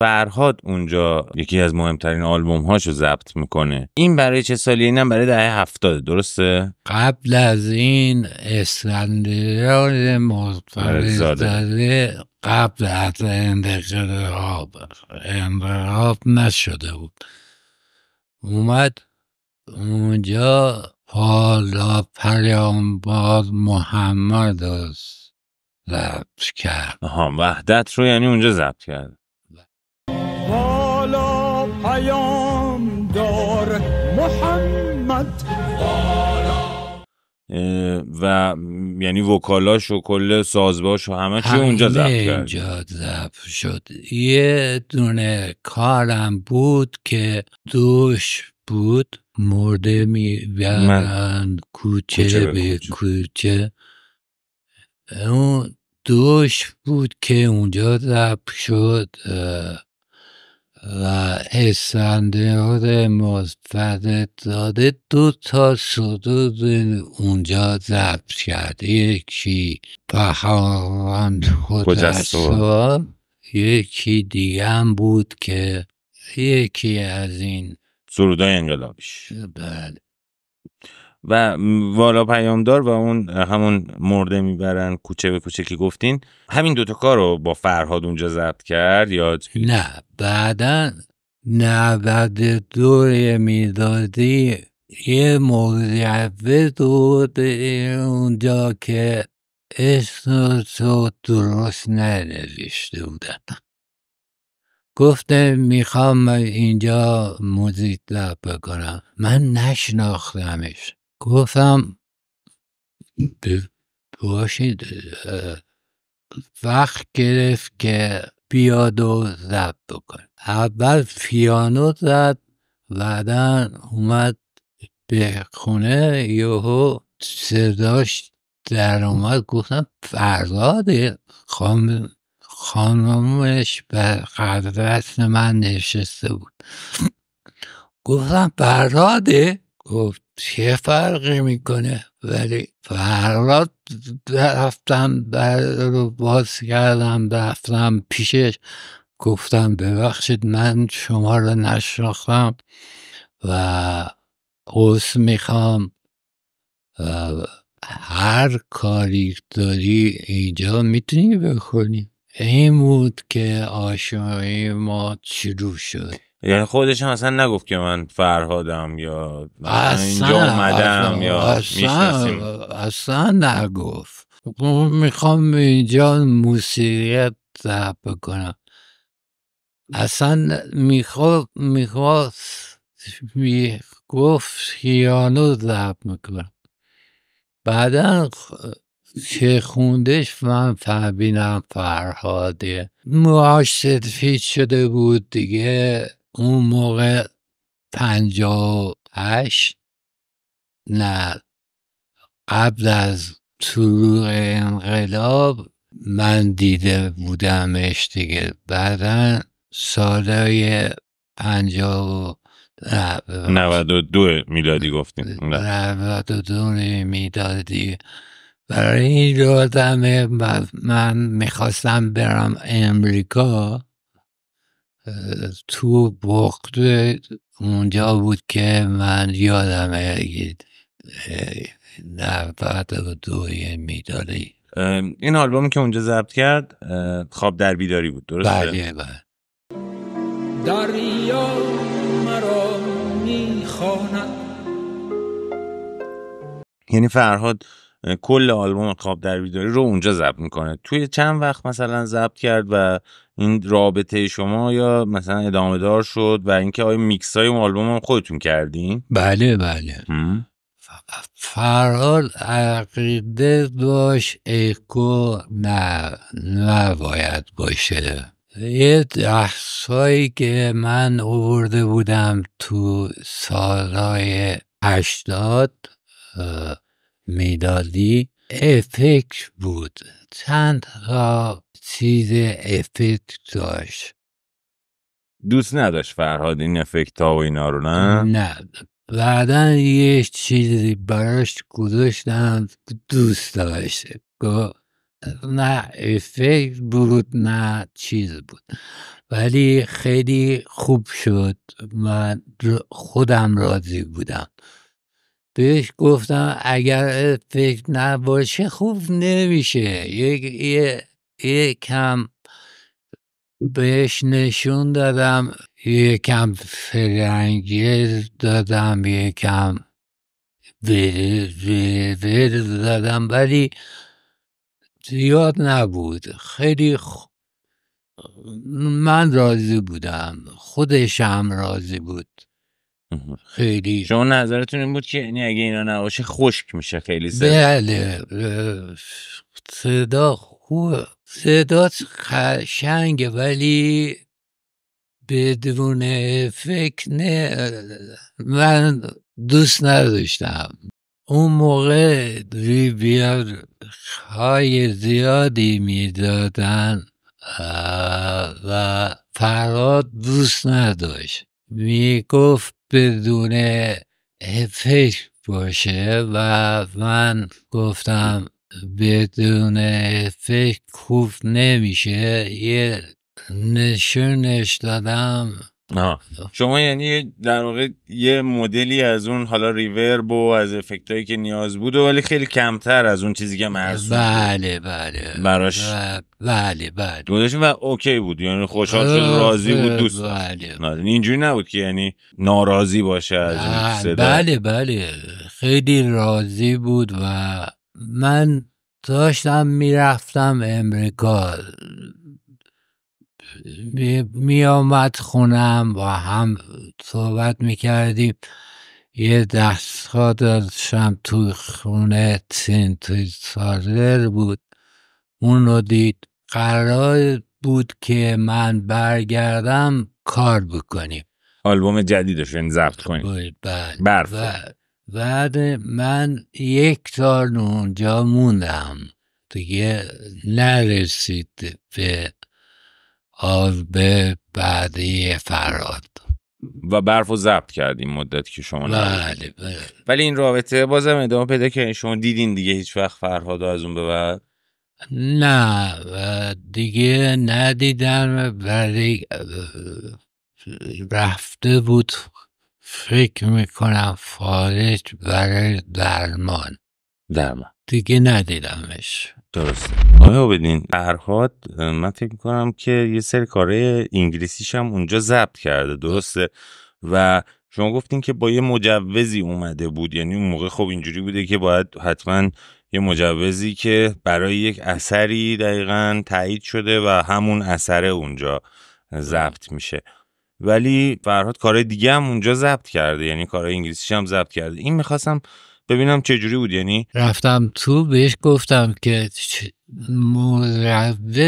فرهاد اونجا یکی از مهمترین آلبوم هاشو ضبط میکنه این برای چه سالی اینم برای دهه هفتاده درسته قبل از این اسکندریان مفرزاده قبل از انقلاب انقلاب نشده بود اومد اونجا حالا پیامبار محمد ضبط کرد آها وحدت رو یعنی اونجا ضبط کرد پیام دار محمد و یعنی وکالاش و کل سازباش و همه چی اونجا زب زب شد یه دونه کارم بود که دوش بود مرده می بیارن کوچه, به کوچه اون دوش بود که اونجا زب شد و اسفندیار مصفد داده دو تا سرود اونجا ضبط کرده یکی بهاوند خودرسوار یکی دیگه هم بود که یکی از این سرودای انقلابیش بله و والا پیامدار و اون همون مرده میبرن کوچه به کوچه که گفتین همین دوتا کار رو با فرهاد اونجا ضبط کرد یا نه بعدا دو دور میدادی یه مجوز بود اونجا که اسم تو درست ننوشته بودن گفته میخوام اینجا موزیک لب بکنم من نشناختمش گفتم باشین وقت گرفت که بیاد و زب بکنه اول پیانو زد بعدا اومد به خونه یهو صداش در اومد گفتم فرزاد خانم خانمش به قدرت من نشسته بود گفتم فراده گفت چه فرقی میکنه ولی فرات رفتم در رو باز کردم رفتم پیشش گفتم ببخشید من شما رو نشناختم و قص میخوام هر کاری داری اینجا میتونی بکنی این بود که آشنایی ما شروع شد یعنی خودش هم اصلا نگفت که من فرهادم یا اینجا اومدم یا اصلا, اصلا نگفت میخوام اینجا موسیقیت ضرب بکنم اصلا میخواد میخواست میگفت یانو ضرب میکنم بعدا که خوندش من فهمیدم فرهاده معاش شده بود دیگه اون موقع پنجا هشت نه قبل از طلوع انقلاب من دیده بودمش دیگه بعدا سالای پنجا و نوود و دو میلادی گفتیم و دو میلادی برای این جادمه من میخواستم برم امریکا تو بخت اونجا بود که من یادم نفت و دوی میداری این آلبومی که اونجا ضبط کرد خواب در بیداری بود درسته؟ بله بله یعنی فرهاد کل آلبوم خواب در بیداری رو اونجا ضبط میکنه توی چند وقت مثلا ضبط کرد و این رابطه شما یا مثلا ادامه دار شد و اینکه آیا میکس های اون آلبوم هم خودتون کردین بله بله فرال عقیده داشت اکو نه باید باشه یه درسایی که من آورده بودم تو سالهای هشتاد میدادی افکت بود چند تا چیز افکت داشت دوست نداشت فرهاد این افکت ها و اینا رو نه؟ نه بعدا یه چیزی براش گذاشتم دوست داشت نه افکت بود نه چیز بود ولی خیلی خوب شد من خودم راضی بودم بهش گفتم اگر فکر نباشه خوب نمیشه یک کم بهش نشون دادم یه کم فرنگیز دادم یه کم ویر دادم ولی زیاد نبود خیلی من راضی بودم خودش هم راضی بود خیلی شما نظرتون این بود که یعنی اگه اینا نباشه خشک میشه خیلی سر بله صدا خوب صدا ولی بدون فکر نه من دوست نداشتم اون موقع ریبیار های زیادی میدادن و فراد دوست نداشت می گفت بدون فکر باشه و من گفتم بدون فکر خوب نمیشه یه نشونش دادم آه. خب. شما یعنی در واقع یه مدلی از اون حالا ریورب و از افکتایی که نیاز بود ولی خیلی کمتر از اون چیزی که مرسوم بله بله براش بله بله, و اوکی بود یعنی خوشحال شد راضی بود دوست بله. بله. اینجوری نبود که یعنی ناراضی باشه از بله بله خیلی راضی بود و من داشتم میرفتم امریکا میآمد خونم با هم صحبت کردیم یه دستگاه داشتم تو خونه توی سازر بود اون دید قرار بود که من برگردم کار بکنیم آلبوم جدیدشون زبط کنیم بله،, بله،, بله بعد من یک سال اونجا موندم دیگه نرسید به به بعدی فراد و برف و ضبط کردیم مدت که شما بله،, بله ولی این رابطه بازم ادامه پیدا که شما دیدین دیگه هیچ وقت فرهاد از اون به بعد نه دیگه ندیدم ولی رفته بود فکر میکنم فارج برای درمان درمان دیگه ندیدمش درسته آیا بدین فرهاد من فکر میکنم که یه سری کاره انگلیسیش هم اونجا ضبط کرده درسته و شما گفتین که با یه مجوزی اومده بود یعنی اون موقع خب اینجوری بوده که باید حتما یه مجوزی که برای یک اثری دقیقا تایید شده و همون اثر اونجا ضبط میشه ولی فرهاد کارهای دیگه هم اونجا ضبط کرده یعنی کارهای انگلیسیش هم ضبط کرده این میخواستم ببینم چه جوری بود یعنی رفتم تو بهش گفتم که مورد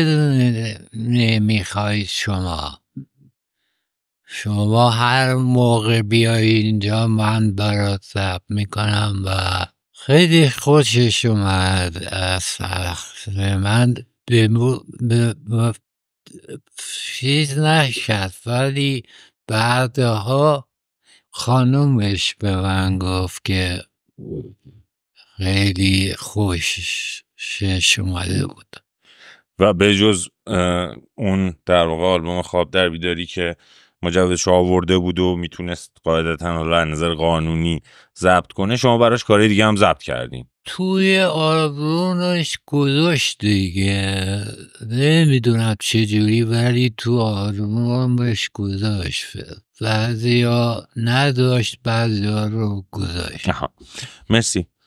نمیخوای شما شما هر موقع بیایید اینجا من برات ضبط میکنم و خیلی خوشش اومد از من به چیز نشد ولی بعدها خانومش به من گفت که خیلی خوشش اومده بود و به جز اون در واقع آلبوم خواب در بیداری که مجوزش آورده بود و میتونست قاعدتا حالا نظر قانونی ضبط کنه شما براش کاری دیگه هم ضبط کردین توی آرونش گذاشت دیگه نمیدونم چجوری ولی تو آرونش گذاشت بعضی ها نداشت بعضی ها رو گذاشت مرسی